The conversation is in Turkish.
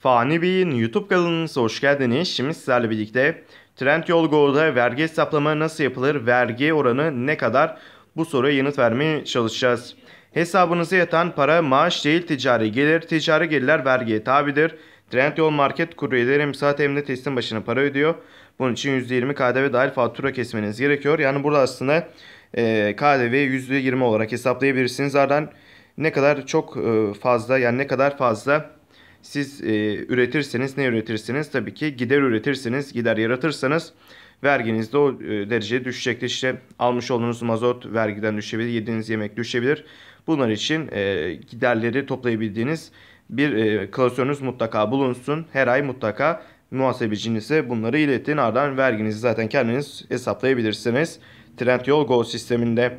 Fani Bey'in YouTube kanalınıza hoş geldiniz. Şimdi sizlerle birlikte Trendyol Go'da vergi hesaplama nasıl yapılır, vergi oranı ne kadar bu soruya yanıt vermeye çalışacağız. Hesabınıza yatan para maaş değil ticari gelir, ticari gelirler vergiye tabidir. Trendyol Market kuryeleri imza teminde teslim başına para ödüyor. Bunun için %20 KDV dahil fatura kesmeniz gerekiyor. Yani burada aslında e, KDV %20 olarak hesaplayabilirsiniz. zaten ne kadar çok e, fazla yani ne kadar fazla siz e, üretirseniz ne üretirsiniz? Tabii ki gider üretirsiniz, gider yaratırsanız verginiz de o e, dereceye düşecektir. İşte almış olduğunuz mazot vergiden düşebilir, yediğiniz yemek düşebilir. Bunlar için e, giderleri toplayabildiğiniz bir e, klasörünüz mutlaka bulunsun. Her ay mutlaka muhasebecinize bunları iletin. Ardından verginizi zaten kendiniz hesaplayabilirsiniz. Trendyol Go sisteminde